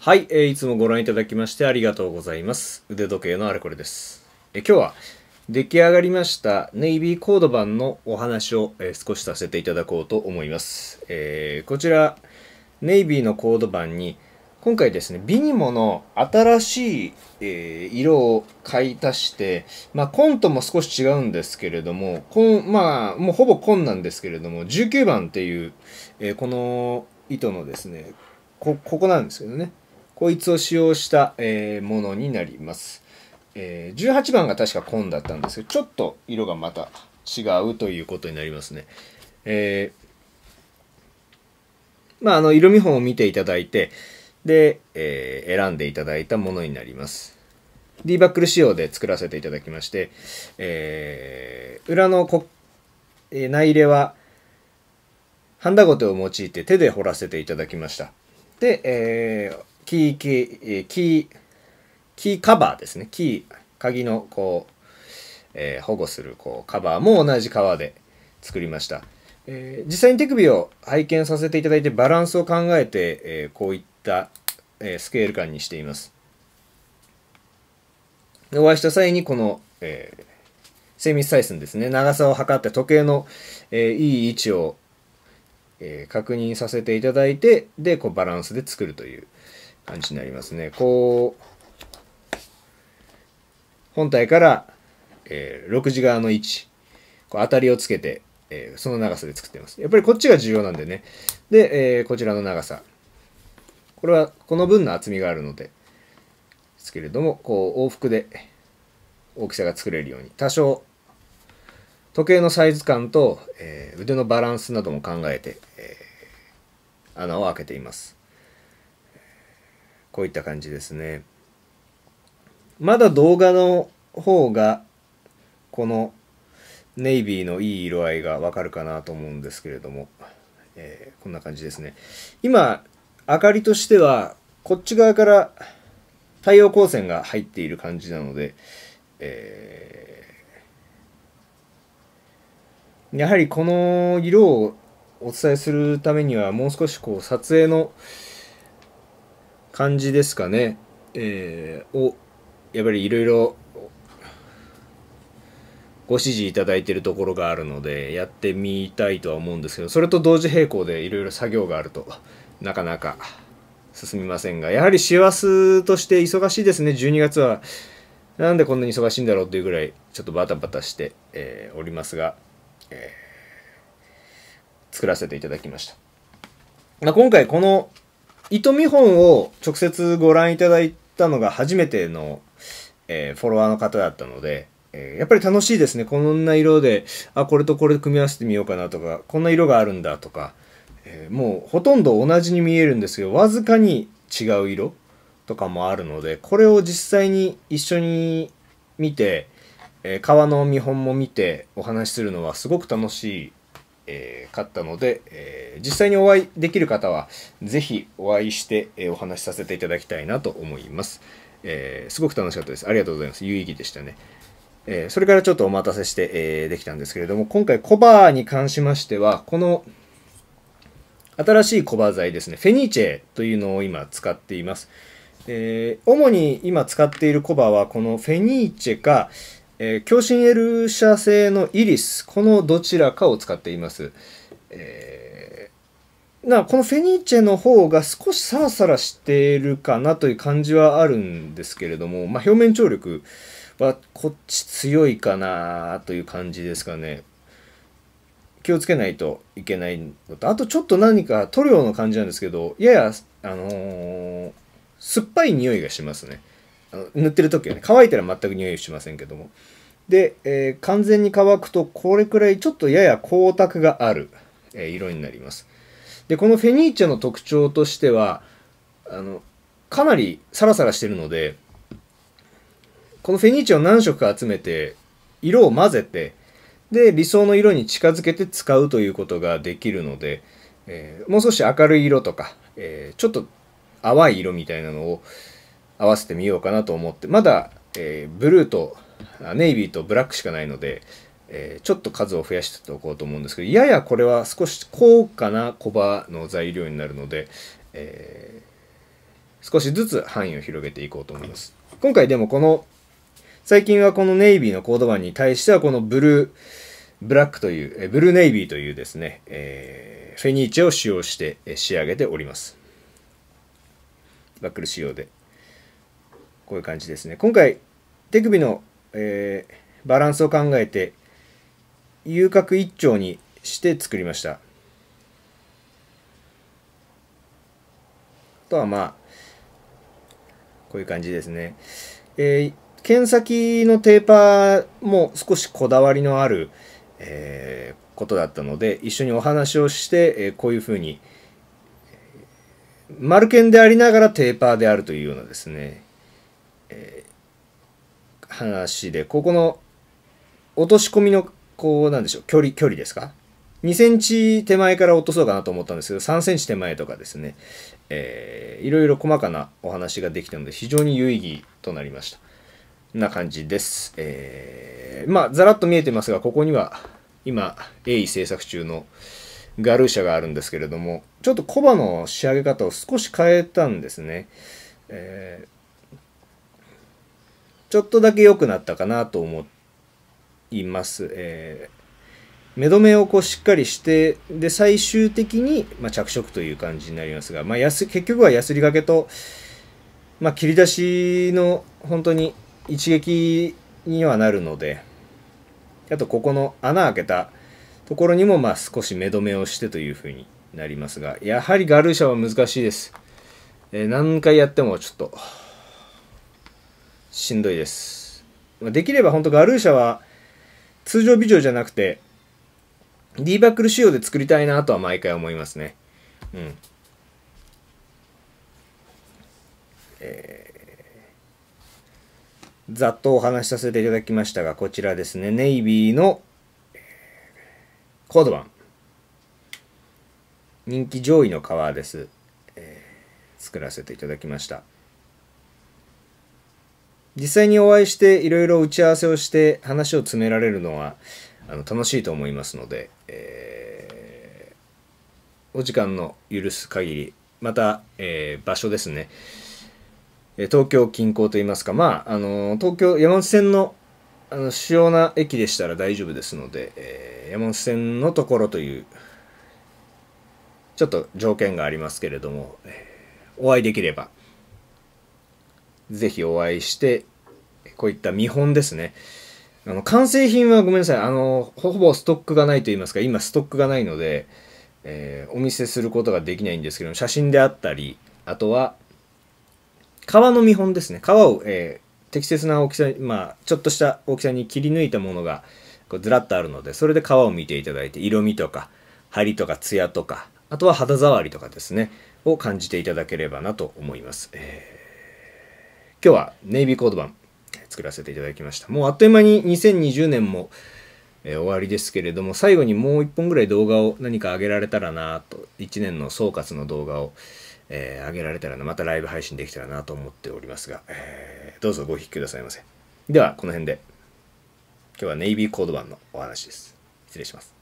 はい、えー、いつもご覧いただきましてありがとうございます。腕時計のあれこれです。えー、今日は出来上がりましたネイビーコード版のお話を、えー、少しさせていただこうと思います。えー、こちら、ネイビーのコード版に今回ですね、ビニモの新しい、え色を買い足して、まあ、コンとも少し違うんですけれども、コン、まあ、もうほぼコンなんですけれども、19番っていう、えこの糸のですね、こ、ここなんですけどね。こいつを使用した、えー、ものになります。えー、18番が確か紺だったんですけど、ちょっと色がまた違うということになりますね。えー、まあ、あの、色見本を見ていただいて、で、えー、選んでいただいたものになります。D バックル仕様で作らせていただきまして、えー、裏のこ、えー、内入れは、ハンダゴテを用いて手で掘らせていただきました。で、えーキーキー、キー、キーカバーですね。キー、鍵のこう、えー、保護するこうカバーも同じ革で作りました。えー、実際に手首を拝見させていただいてバランスを考えて、えー、こういった、えスケール感にしています。お会いした際にこの、えー、精密採寸ですね長さを測って時計の、えいい位置を、え確認させていただいてでこうバランスで作るという感じになりますね。こう、本体から、えー、6字側の位置、こう当たりをつけて、えー、その長さで作ってます。やっぱりこっちが重要なんでね。で、えー、こちらの長さ。これはこの分の厚みがあるので、ですけれども、こう往復で大きさが作れるように、多少時計のサイズ感と、えー、腕のバランスなども考えて、えー、穴を開けています。こういった感じですね。まだ動画の方が、このネイビーのいい色合いがわかるかなと思うんですけれども、えー、こんな感じですね。今、明かりとしては、こっち側から太陽光線が入っている感じなので、えー、やはりこの色をお伝えするためにはもう少しこう撮影の感じですかね、えー、をやっぱりいろいろご指示いただいてるところがあるのでやってみたいとは思うんですけどそれと同時並行でいろいろ作業があるとなかなか進みませんがやはり師走として忙しいですね12月はなんでこんなに忙しいんだろうっていうぐらいちょっとバタバタして、えー、おりますが、えー、作らせていただきました、まあ、今回この糸見本を直接ご覧いただいたのが初めての、えー、フォロワーの方だったので、えー、やっぱり楽しいですね。こんな色で、あ、これとこれ組み合わせてみようかなとか、こんな色があるんだとか、えー、もうほとんど同じに見えるんですけど、わずかに違う色とかもあるので、これを実際に一緒に見て、えー、川の見本も見てお話しするのはすごく楽しいえー、買ったので、えー、実際にお会いできる方は、ぜひお会いして、えー、お話しさせていただきたいなと思います、えー。すごく楽しかったです。ありがとうございます。有意義でしたね。えー、それからちょっとお待たせして、えー、できたんですけれども、今回コバに関しましては、この新しいコバ材ですね、フェニーチェというのを今使っています。えー、主に今使っているコバは、このフェニーチェか、えー、共振 L 社製のイリス、このどちらかを使っています。えー、なこのフェニーチェの方が少しサラサラしているかなという感じはあるんですけれども、まあ、表面張力はこっち強いかなという感じですかね。気をつけないといけないのと、あとちょっと何か塗料の感じなんですけど、やや、あのー、酸っぱい匂いがしますね。塗ってる時はね乾いたら全く匂いしませんけどもで、えー、完全に乾くとこれくらいちょっとやや光沢がある、えー、色になりますでこのフェニーチェの特徴としてはあのかなりサラサラしてるのでこのフェニーチェを何色か集めて色を混ぜてで理想の色に近づけて使うということができるので、えー、もう少し明るい色とか、えちょっと淡い色みたいなのを、合わせてみようかなと思ってまだ、えー、ブルーとネイビーとブラックしかないので、えー、ちょっと数を増やしておこうと思うんですけどややこれは少し高価なコバの材料になるので、えー、少しずつ範囲を広げていこうと思います今回でもこの最近はこのネイビーのコードバンに対してはこのブルーブラックという、えブルーネイビーというですね、えー、フェニーチェを使用して仕上げております。バックル仕様でこういう感じですね。今回、手首の、えー、バランスを考えて、遊郭一丁にして作りました。あとはまあ、こういう感じですね。えー、剣先のテーパーも少しこだわりのある、えー、ことだったので、一緒にお話をして、えー、こういうふうに、丸剣でありながらテーパーであるというようなですね、えー、話で、ここの落とし込みの、こう、なんでしょう、距離、距離ですか ?2 センチ手前から落とそうかなと思ったんですけど、3センチ手前とかですね、えー、いろいろ細かなお話ができたので、非常に有意義となりました。な感じです。えー、まあ、ざらっと見えてますが、ここには、今、鋭意制作中のガルーシャがあるんですけれども、ちょっとコバの仕上げ方を少し変えたんですね。えーちょっとだけ良くなったかなと思います。えー、目止めをこうしっかりして、で、最終的に、まあ、着色という感じになりますが、まあ、やす結局はやすりがけと、まあ、切り出しの本当に一撃にはなるので、あとここの穴開けたところにもまあ少し目止めをしてというふうになりますが、やはりガルーシャは難しいです。えー、何回やってもちょっとしんどいです。できれば本当ガルーシャは通常ビジョンじゃなくて、ディーバックル仕様で作りたいなとは毎回思いますね。うん。えー、ざっとお話しさせていただきましたが、こちらですね、ネイビーのコードバン。人気上位の革です、えー、作らせていただきました。実際にお会いしていろいろ打ち合わせをして話を詰められるのはあの楽しいと思いますので、えー、お時間の許す限りまた、えー、場所ですね東京近郊といいますかまああの東京山手線のあの主要な駅でしたら大丈夫ですので、えー、山手線のところというちょっと条件がありますけれども、お会いできればぜひお会いして、こういった見本ですね。あの、完成品はごめんなさい。あの、ほぼストックがないと言いますか、今ストックがないので、えー、お見せすることができないんですけど写真であったり、あとは、革の見本ですね。革を、えー、適切な大きさに、まあ、ちょっとした大きさに切り抜いたものが、こうずらっとあるので、それで革を見ていただいて、色味とか、張りとか、ツヤとか、あとは肌触りとかですね、を感じていただければなと思います。えー今日はネイビーコード版作らせていただきました。もうあっという間に2020年も、えー、終わりですけれども、最後にもう1本ぐらい動画を何か上げられたらなと、1年の総括の動画を、えー、上げられたらな、またライブ配信できたらなと思っておりますが、えー、どうぞご引きくださいませ。では、この辺で、今日はネイビーコード版のお話です。失礼します。